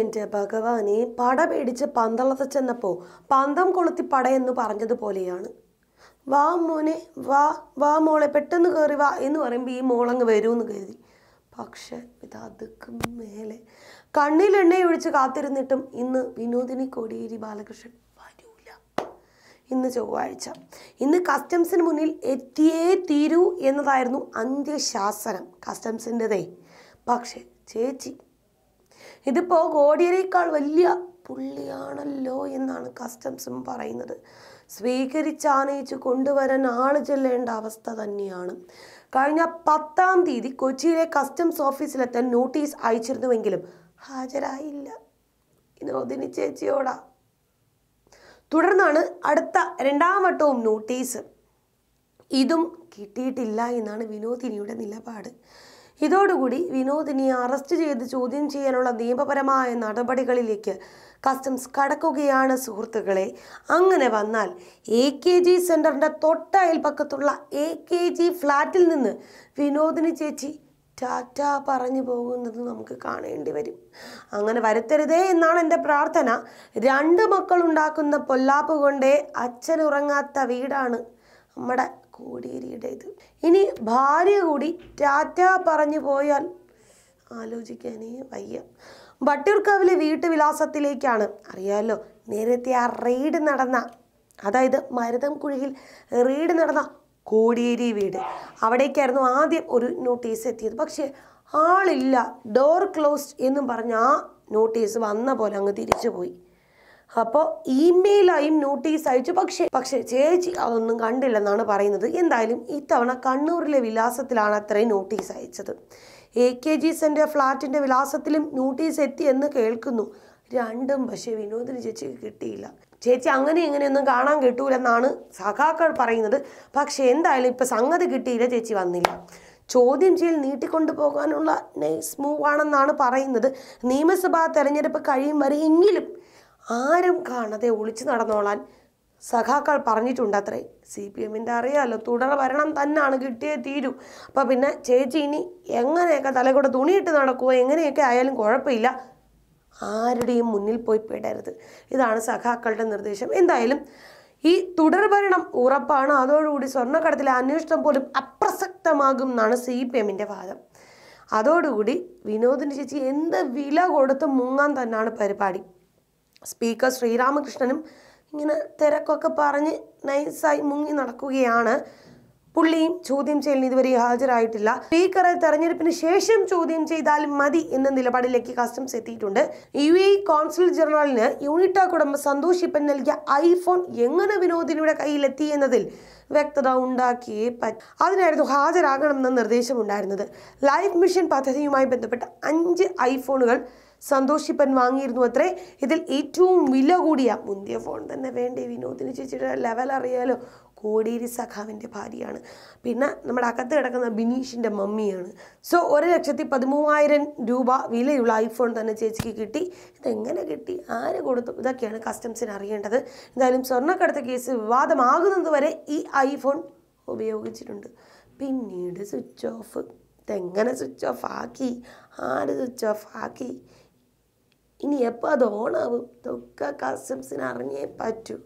എൻ്റെ ഭഗവാനെ പട പേടിച്ച് പന്തളത്ത് ചെന്നപ്പോൾ പന്തം കൊളുത്തി പട എന്ന് പറഞ്ഞതുപോലെയാണ് വാ മോനെ വാ വാ മോളെ പെട്ടെന്ന് കയറി വാ എന്ന് പറയുമ്പോൾ ഈ മോളങ്ങ് വരുമെന്ന് കരുതി പക്ഷെ ഇതതുക്കും മേലെ കണ്ണിലെണ്ണയൊഴിച്ച് കാത്തിരുന്നിട്ടും ഇന്ന് വിനോദിനി കോടിയേരി ബാലകൃഷ്ണൻ വരൂല ഇന്ന് ചൊവ്വാഴ്ച ഇന്ന് കസ്റ്റംസിന് മുന്നിൽ എത്തിയേ തീരൂ എന്നതായിരുന്നു അന്ത്യശാസനം കസ്റ്റംസിൻ്റെതേ പക്ഷേ ചേച്ചി ഇതിപ്പോൾ കോടിയേരേക്കാൾ വലിയ പുള്ളിയാണല്ലോ എന്നാണ് കസ്റ്റംസും പറയുന്നത് സ്വീകരിച്ച് ആനയിച്ച് കൊണ്ടുവരാൻ ആൾ ചെല്ലേണ്ട അവസ്ഥ തന്നെയാണ് കഴിഞ്ഞ പത്താം തീയതി കൊച്ചിയിലെ കസ്റ്റംസ് ഓഫീസിലെത്താൻ നോട്ടീസ് അയച്ചിരുന്നുവെങ്കിലും ഹാജരായില്ല വിനോദിനി ചേച്ചിയോടാ തുടർന്നാണ് അടുത്ത രണ്ടാം വട്ടവും നോട്ടീസ് ഇതും കിട്ടിയിട്ടില്ല എന്നാണ് വിനോദിനിയുടെ നിലപാട് ഇതോടുകൂടി വിനോദിനിയെ അറസ്റ്റ് ചെയ്ത് ചോദ്യം ചെയ്യാനുള്ള നിയമപരമായ നടപടികളിലേക്ക് കസ്റ്റംസ് കടക്കുകയാണ് സുഹൃത്തുക്കളെ അങ്ങനെ വന്നാൽ എ കെ ജി സെൻറ്ററിൻ്റെ തൊട്ട എ കെ ജി ഫ്ലാറ്റിൽ നിന്ന് വിനോദിനി ചേച്ചി ടാറ്റ പറഞ്ഞു പോകുന്നത് നമുക്ക് കാണേണ്ടി വരും അങ്ങനെ വരുത്തരുതേ എന്നാണ് എൻ്റെ പ്രാർത്ഥന രണ്ട് മക്കളുണ്ടാക്കുന്ന പൊല്ലാപ്പ് കൊണ്ടേ അച്ഛനുറങ്ങാത്ത വീടാണ് നമ്മുടെ ഇത് ഇനി ഭാര്യ കൂടി ടാറ്റ പറഞ്ഞു പോയാൽ ആലോചിക്കാനേ വയ്യ ബട്ടൂർക്കാവിലെ വീട്ടുവിലാസത്തിലേക്കാണ് അറിയാമല്ലോ നേരത്തെ ആ റെയ്ഡ് നടന്ന അതായത് കുഴിയിൽ റെയ്ഡ് നടന്ന കോടിയേരി വീട് അവിടേക്കായിരുന്നു ആദ്യം ഒരു നോട്ടീസ് എത്തിയത് പക്ഷേ ആളില്ല ഡോർ ക്ലോസ്ഡ് എന്നും പറഞ്ഞ ആ നോട്ടീസ് വന്ന പോലെ അങ്ങ് തിരിച്ചു പോയി അപ്പോൾ ഇമെയിലായും നോട്ടീസ് അയച്ചു പക്ഷേ പക്ഷേ ചേച്ചി അതൊന്നും കണ്ടില്ലെന്നാണ് പറയുന്നത് എന്തായാലും ഇത്തവണ കണ്ണൂരിലെ വിലാസത്തിലാണ് അത്രയും നോട്ടീസ് അയച്ചത് എ കെ ജി സെൻ്റെ ഫ്ലാറ്റിൻ്റെ വിലാസത്തിലും നോട്ടീസ് എത്തി എന്ന് കേൾക്കുന്നു രണ്ടും പക്ഷേ വിനോദിന് ചേച്ചിക്ക് കിട്ടിയില്ല ചേച്ചി അങ്ങനെ ഇങ്ങനെയൊന്നും കാണാൻ കിട്ടൂലെന്നാണ് സഖാക്കൾ പറയുന്നത് പക്ഷേ എന്തായാലും ഇപ്പം സംഗതി കിട്ടിയില്ല ചേച്ചി വന്നില്ല ചോദ്യം ചെയ്യൽ നീട്ടിക്കൊണ്ടു പോകാനുള്ള നൈസ് മൂവാണെന്നാണ് പറയുന്നത് നിയമസഭാ തെരഞ്ഞെടുപ്പ് കഴിയും വരെ എങ്കിലും ആരും കാണാതെ ഒളിച്ചു നടന്നോളാൻ സഖാക്കൾ പറഞ്ഞിട്ടുണ്ടത്രേ സി പി എമ്മിൻ്റെ അറിയാമല്ലോ തുടർ ഭരണം തന്നെയാണ് കിട്ടിയേ തീരൂ അപ്പോൾ പിന്നെ ചേച്ചി ഇനി എങ്ങനെയൊക്കെ തലകൂടെ തുണിയിട്ട് നടക്കുക എങ്ങനെയൊക്കെ ആയാലും കുഴപ്പമില്ല ആരുടെയും മുന്നിൽ പോയി പെടരുത് ഇതാണ് സഖാക്കളുടെ നിർദ്ദേശം എന്തായാലും ഈ ഭരണം ഉറപ്പാണ് അതോടുകൂടി സ്വർണ്ണക്കടത്തിലെ അന്വേഷണം പോലും അപ്രസക്തമാകും എന്നാണ് സി പി എമ്മിൻ്റെ വാദം അതോടുകൂടി വിനോദിന് ചേച്ചി എന്ത് വില കൊടുത്ത് മുങ്ങാൻ തന്നെയാണ് പരിപാടി സ്പീക്കർ ശ്രീരാമകൃഷ്ണനും ഇങ്ങനെ തിരക്കൊക്കെ പറഞ്ഞ് നൈസായി മുങ്ങി നടക്കുകയാണ് പുള്ളിയും ചോദ്യം ചെയ്യലിന് ഇതുവരെ ഹാജരായിട്ടില്ല സ്പീക്കറെ തെരഞ്ഞെടുപ്പിന് ശേഷം ചോദ്യം ചെയ്താലും മതി എന്ന നിലപാടിലേക്ക് കസ്റ്റംസ് എത്തിയിട്ടുണ്ട് യു എ കോൺസുൽ ജനറലിന് യൂണിറ്റാക് കുടുംബ സന്തോഷ് ഇപ്പൻ നൽകിയ ഐഫോൺ എങ്ങനെ വിനോദിനിയുടെ കയ്യിലെത്തി എന്നതിൽ വ്യക്തത ഉണ്ടാക്കിയേ പറ്റി അതിനായിരുന്നു ഹാജരാകണമെന്ന നിർദ്ദേശമുണ്ടായിരുന്നത് ലൈഫ് മിഷൻ പദ്ധതിയുമായി ബന്ധപ്പെട്ട അഞ്ച് ഐഫോണുകൾ സന്തോഷിപ്പൻ വാങ്ങിയിരുന്നു അത്രേ ഇതിൽ ഏറ്റവും വില കൂടിയ മുന്തിയ ഫോൺ തന്നെ വേണ്ടേ വിനോദിനി ചേച്ചിയുടെ ലെവൽ അറിയാലോ കോടിയേരി സഖാവിൻ്റെ ഭാര്യയാണ് പിന്നെ നമ്മുടെ അകത്ത് കിടക്കുന്ന ബിനീഷിൻ്റെ മമ്മിയാണ് സോ ഒരു ലക്ഷത്തി പതിമൂവായിരം രൂപ വിലയുള്ള ഐഫോൺ തന്നെ ചേച്ചിക്ക് കിട്ടി ഇതെങ്ങനെ കിട്ടി ആര് കൊടുത്തു ഇതൊക്കെയാണ് കസ്റ്റംസിന് അറിയേണ്ടത് എന്തായാലും സ്വർണ്ണക്കടത്ത് കേസ് വിവാദമാകുന്നത് വരെ ഈ ഐഫോൺ ഉപയോഗിച്ചിട്ടുണ്ട് പിന്നീട് സ്വിച്ച് ഓഫ് ഇതെങ്ങനെ സ്വിച്ച് ഓഫ് ആക്കി ആര് സ്വിച്ച് ഓഫ് ആക്കി ഇനി എപ്പോൾ അത് ഓണാവും ഇതൊക്കെ കസ്റ്റംസിന് അറിഞ്ഞേ പറ്റൂ